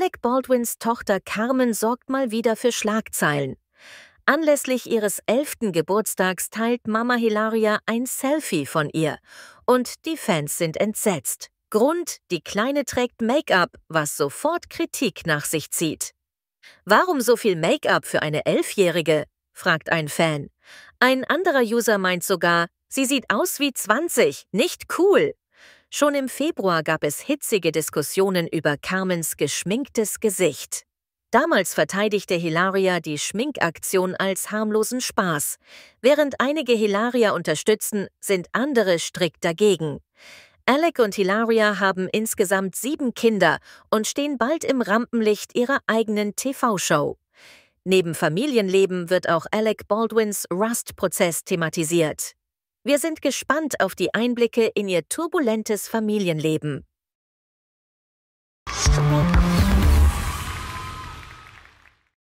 Alec Baldwins Tochter Carmen sorgt mal wieder für Schlagzeilen. Anlässlich ihres elften Geburtstags teilt Mama Hilaria ein Selfie von ihr. Und die Fans sind entsetzt. Grund, die Kleine trägt Make-up, was sofort Kritik nach sich zieht. Warum so viel Make-up für eine Elfjährige? fragt ein Fan. Ein anderer User meint sogar, sie sieht aus wie 20, nicht cool. Schon im Februar gab es hitzige Diskussionen über Carmens geschminktes Gesicht. Damals verteidigte Hilaria die Schminkaktion als harmlosen Spaß. Während einige Hilaria unterstützen, sind andere strikt dagegen. Alec und Hilaria haben insgesamt sieben Kinder und stehen bald im Rampenlicht ihrer eigenen TV-Show. Neben Familienleben wird auch Alec Baldwins Rust-Prozess thematisiert. Wir sind gespannt auf die Einblicke in ihr turbulentes Familienleben.